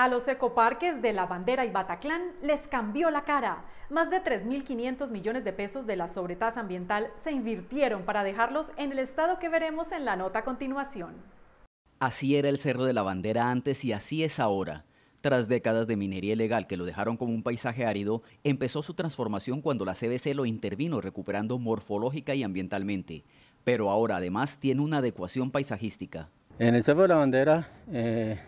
A los ecoparques de La Bandera y Bataclán les cambió la cara. Más de 3.500 millones de pesos de la sobretasa ambiental se invirtieron para dejarlos en el estado que veremos en la nota a continuación. Así era el Cerro de la Bandera antes y así es ahora. Tras décadas de minería ilegal que lo dejaron como un paisaje árido, empezó su transformación cuando la CBC lo intervino recuperando morfológica y ambientalmente. Pero ahora además tiene una adecuación paisajística. En el Cerro de la Bandera... Eh,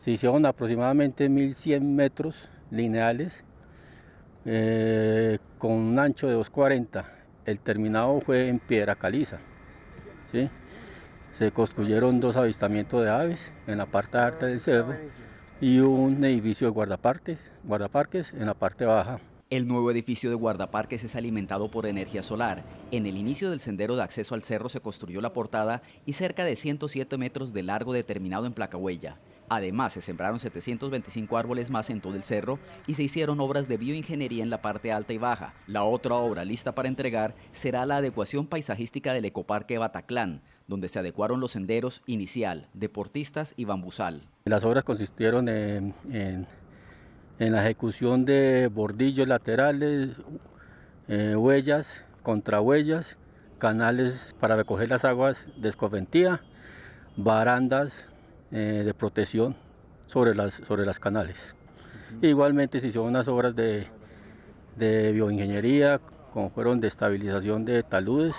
se hicieron aproximadamente 1100 metros lineales eh, con un ancho de 240. El terminado fue en piedra caliza. Se construyeron dos avistamientos de aves en la parte alta del cerro y un edificio de guardaparques, en la parte baja. El nuevo edificio de guardaparques es alimentado por energía solar. En el inicio del sendero de acceso al cerro se construyó la portada y cerca de 107 metros de largo determinado en huella. Además, se sembraron 725 árboles más en todo el cerro y se hicieron obras de bioingeniería en la parte alta y baja. La otra obra lista para entregar será la adecuación paisajística del ecoparque Bataclán, donde se adecuaron los senderos inicial, deportistas y bambusal. Las obras consistieron en, la ejecución de bordillos laterales, eh, huellas, contrahuellas, canales para recoger las aguas de escoventía, barandas eh, de protección sobre las, sobre las canales. Igualmente se hicieron unas obras de, bioingeniería, como fueron de estabilización de taludes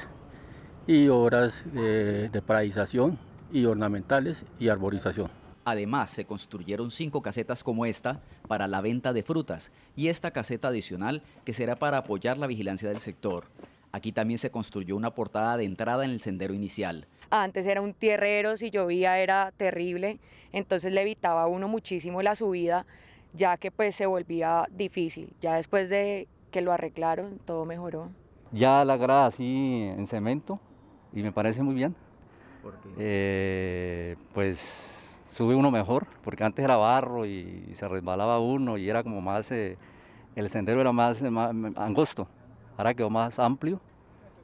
y obras de, de y ornamentales y arborización. Además, se construyeron cinco casetas como esta para la venta de frutas y esta caseta adicional que será para apoyar la vigilancia del sector. Aquí también se construyó una portada de entrada en el sendero inicial. Antes era un tierrero, si llovía era terrible, entonces le evitaba uno muchísimo la subida, ya que pues se volvía difícil. Ya después de que lo arreglaron, todo mejoró. Ya la grada así en cemento y me parece muy bien. ¿Por qué? Eh, pues sube uno mejor, porque antes era barro y se resbalaba uno y era como más, eh, el sendero era más angosto, ahora quedó más amplio,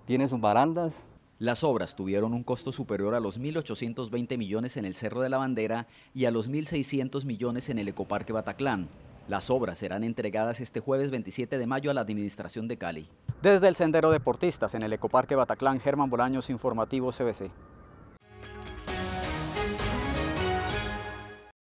tiene sus barandas, las obras tuvieron un costo superior a los 1.820 millones en el Cerro de la Bandera y a los 1.600 millones en el Ecoparque Bataclán. Las obras serán entregadas este jueves 27 de mayo a la Administración de Cali. Desde el Sendero Deportistas en el Ecoparque Bataclán, Germán Bolaños, Informativo CBC.